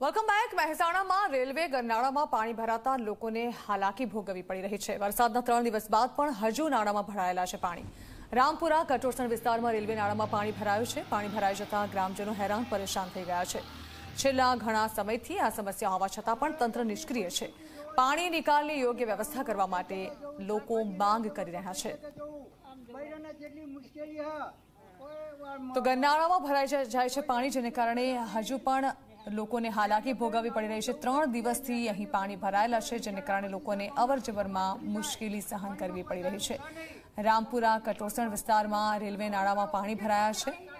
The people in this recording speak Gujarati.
वेलकम बैक મહેસાણામાં રેલવે ગર્ણાડામાં પાણી ભરાતા લોકોને હાલાકી ભોગવી પડી રહી છે વરસાદના 3 દિવસ બાદ પણ હજુ નાડામાં ભરાયેલ છે પાણી રામપુરા કટોસણ વિસ્તારમાં રેલવે નાડામાં પાણી ભરાયું છે પાણી ભરાય જતાં ગ્રામજનો હેરાન પરેશાન થઈ ગયા છે છેલ્લા ઘણા સમયથી આ સમસ્યા હોવા છતાં પણ તંત્ર નિષ્ક્રિય છે પાણી નિકાલની યોગ્ય વ્યવસ્થા કરવા માટે લોકો માંગ કરી રહ્યા છે ભૈરણા કેટલી મુશ્કેલી છે તો ગર્ણાડામાં ભરાય જાય છે પાણી જેના કારણે હજુ પણ લોકોને હાલાકી ભોગવવી પડી રહી છે ત્રણ દિવસથી અહીં પાણી ભરાયેલા છે જેને કારણે લોકોને અવરજવરમાં મુશ્કેલી સહન કરવી પડી રહી છે રામપુરા કટોસણ વિસ્તારમાં રેલવે નાળામાં પાણી ભરાયા છે